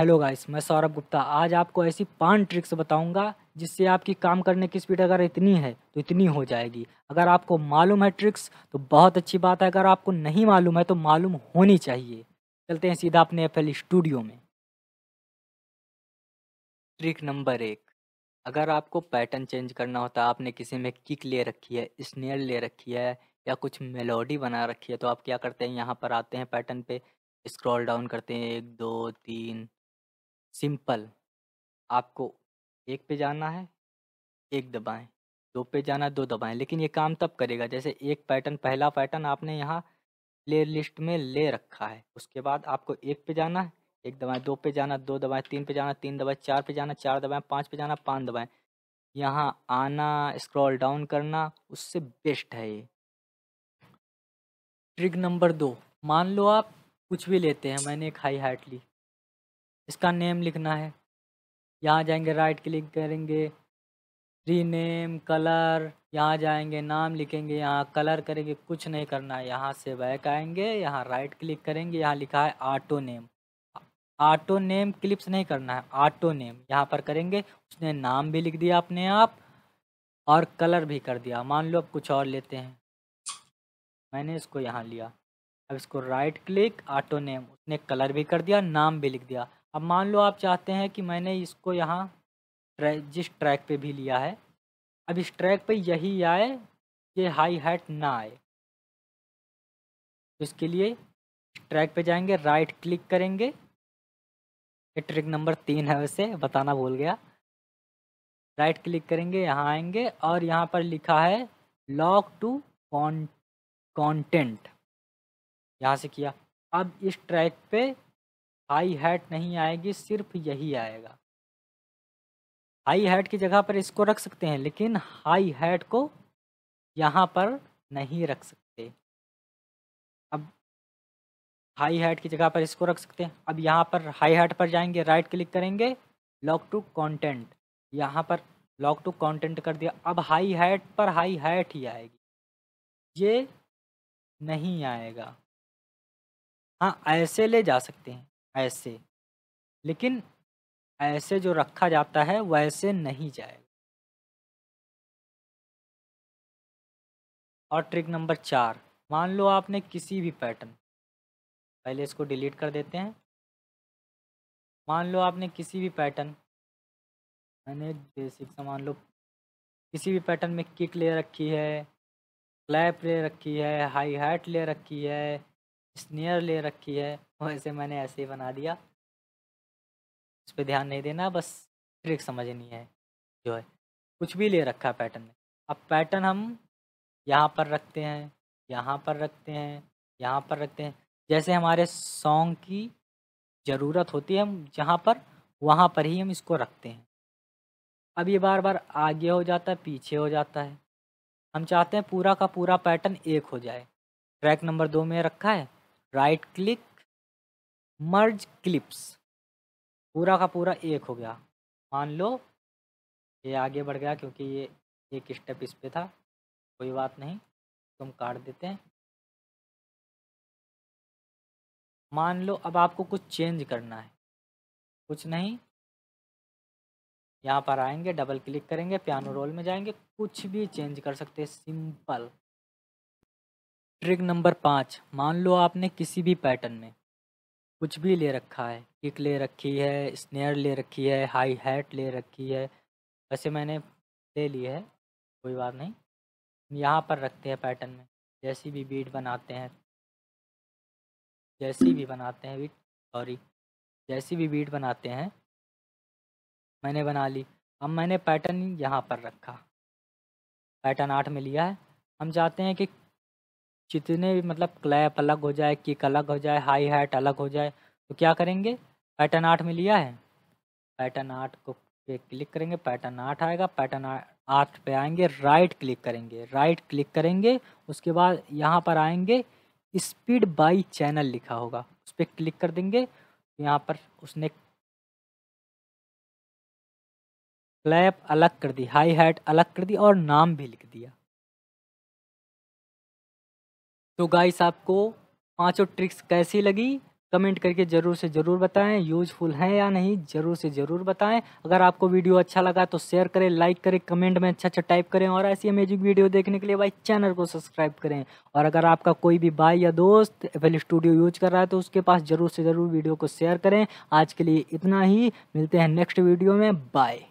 hello guys मैं सौरभ गुप्ता आज आपको ऐसी पांच ट्रिक्स बताऊंगा जिससे आपकी काम करने की स्पीड अगर इतनी है तो इतनी हो जाएगी अगर आपको मालूम है ट्रिक्स तो बहुत अच्छी बात है अगर आपको नहीं मालूम है तो मालूम होनी चाहिए चलते हैं सीधा अपने एफ स्टूडियो में ट्रिक नंबर एक अगर आपको पैटर्न चेंज करना होता है आपने किसी में किक ले रखी है स्नेयर ले रखी है या कुछ मेलोडी बना रखी है तो आप क्या करते हैं यहाँ पर आते हैं पैटर्न पे स्क्रॉल डाउन करते हैं एक दो तीन सिंपल आपको एक पे जाना है एक दबाएं दो पे जाना दो दबाएं लेकिन ये काम तब करेगा जैसे एक पैटर्न पहला पैटर्न आपने यहाँ प्ले लिस्ट में ले रखा है उसके बाद आपको एक पे जाना है एक दबाएं दो पे जाना दो दबाएं तीन पे जाना तीन दबाएं चार पे जाना चार दबाएं पाँच पे जाना पाँच दबाएं यहाँ आना स्क्रॉल डाउन करना उससे बेस्ट है ये ट्रिक नंबर दो मान लो आप कुछ भी लेते हैं मैंने एक हाई हाइट ली इसका नेम लिखना है यहाँ जाएंगे राइट क्लिक करेंगे री नेम कलर यहाँ जाएंगे नाम लिखेंगे यहाँ कलर करेंगे कुछ नहीं करना है यहाँ से बैक आएंगे यहाँ राइट क्लिक करेंगे यहाँ लिखा है auto name auto name clips नहीं करना है ऑटो नेम यहाँ पर करेंगे उसने नाम भी लिख दिया अपने आप और कलर भी कर दिया मान लो अब कुछ और लेते हैं मैंने इसको यहाँ लिया अब इसको राइट क्लिक ऑटो नेम उसने कलर भी कर दिया नाम भी लिख दिया अब मान लो आप चाहते हैं कि मैंने इसको यहाँ ट्रैक जिस ट्रैक पे भी लिया है अब इस ट्रैक पे यही आए ये हाई हैट ना आए तो इसके लिए ट्रैक पे जाएंगे राइट क्लिक करेंगे ये ट्रैक नंबर तीन है वैसे बताना भूल गया राइट क्लिक करेंगे यहाँ आएंगे और यहाँ पर लिखा है लॉक टू कॉन्टेंट यहाँ से किया अब इस ट्रैक पे हाई हैट नहीं आएगी सिर्फ यही आएगा हाई हैट की जगह पर इसको रख सकते हैं लेकिन हाई हैट को यहाँ पर नहीं रख सकते अब हाई हैट की जगह पर इसको रख सकते हैं अब यहाँ पर हाई हैट पर जाएंगे राइट क्लिक करेंगे लॉक टू कंटेंट यहाँ पर लॉक टू कंटेंट कर दिया अब हाई हैट पर हाई हैट ही आएगी ये नहीं आएगा हाँ ऐसे ले जा सकते हैं ऐसे लेकिन ऐसे जो रखा जाता है वैसे नहीं जाएगा और ट्रिक नंबर चार मान लो आपने किसी भी पैटर्न पहले इसको डिलीट कर देते हैं मान लो आपने किसी भी पैटर्न मैंने बेसिक सा मान लो किसी भी पैटर्न में किक ले रखी है क्लैप ले रखी है हाई हैट ले रखी है स्नियर ले रखी है वैसे मैंने ऐसे ही बना दिया उस पर ध्यान नहीं देना बस ट्रिक समझनी है जो है कुछ भी ले रखा है पैटर्न में अब पैटर्न हम यहाँ पर रखते हैं यहाँ पर रखते हैं यहाँ पर रखते हैं जैसे हमारे सॉन्ग की ज़रूरत होती है हम जहाँ पर वहाँ पर ही हम इसको रखते हैं अब ये बार बार आगे हो जाता है पीछे हो जाता है हम चाहते हैं पूरा का पूरा पैटर्न एक हो जाए ट्रैक नंबर दो में रखा है राइट क्लिक मर्ज क्लिप्स पूरा का पूरा एक हो गया मान लो ये आगे बढ़ गया क्योंकि ये एक स्टेप इस पे था कोई बात नहीं तुम काट देते हैं मान लो अब आपको कुछ चेंज करना है कुछ नहीं यहाँ पर आएंगे डबल क्लिक करेंगे पियानो रोल में जाएंगे कुछ भी चेंज कर सकते हैं सिंपल ट्रिक नंबर पाँच मान लो आपने किसी भी पैटर्न में कुछ भी ले रखा है किक ले रखी है स्नेयर ले रखी है हाई हैट ले रखी है वैसे मैंने ले ली है कोई बात नहीं यहाँ पर रखते हैं पैटर्न में जैसी भी बीट बनाते हैं जैसी भी बनाते हैं बीट सॉरी जैसी भी बीट बनाते हैं मैंने बना ली अब मैंने पैटर्न यहाँ पर रखा पैटर्न आठ में लिया है हम चाहते हैं कि जितने भी मतलब क्लैप अलग हो जाए किक अलग हो जाए हाई हैट अलग हो जाए तो क्या करेंगे पैटर्न आठ में लिया है पैटर्न आठ को पे क्लिक करेंगे पैटर्न आठ आएगा पैटर्न आठ पे आएंगे राइट क्लिक करेंगे राइट क्लिक करेंगे उसके बाद यहाँ पर आएंगे स्पीड बाई चैनल लिखा होगा उस पर क्लिक कर देंगे यहाँ पर उसने क्लैप अलग कर दी हाई हैट अलग कर दी और नाम भी लिख दिया तो गाइस आपको पांचों ट्रिक्स कैसी लगी कमेंट करके ज़रूर से ज़रूर बताएं यूजफुल है या नहीं ज़रूर से ज़रूर बताएं अगर आपको वीडियो अच्छा लगा तो शेयर करें लाइक करें कमेंट में अच्छा अच्छा टाइप करें और ऐसी अमेजिंग वीडियो देखने के लिए भाई चैनल को सब्सक्राइब करें और अगर आपका कोई भी भाई या दोस्त एफएल स्टूडियो यूज कर रहा है तो उसके पास ज़रूर से ज़रूर वीडियो को शेयर करें आज के लिए इतना ही मिलते हैं नेक्स्ट वीडियो में बाय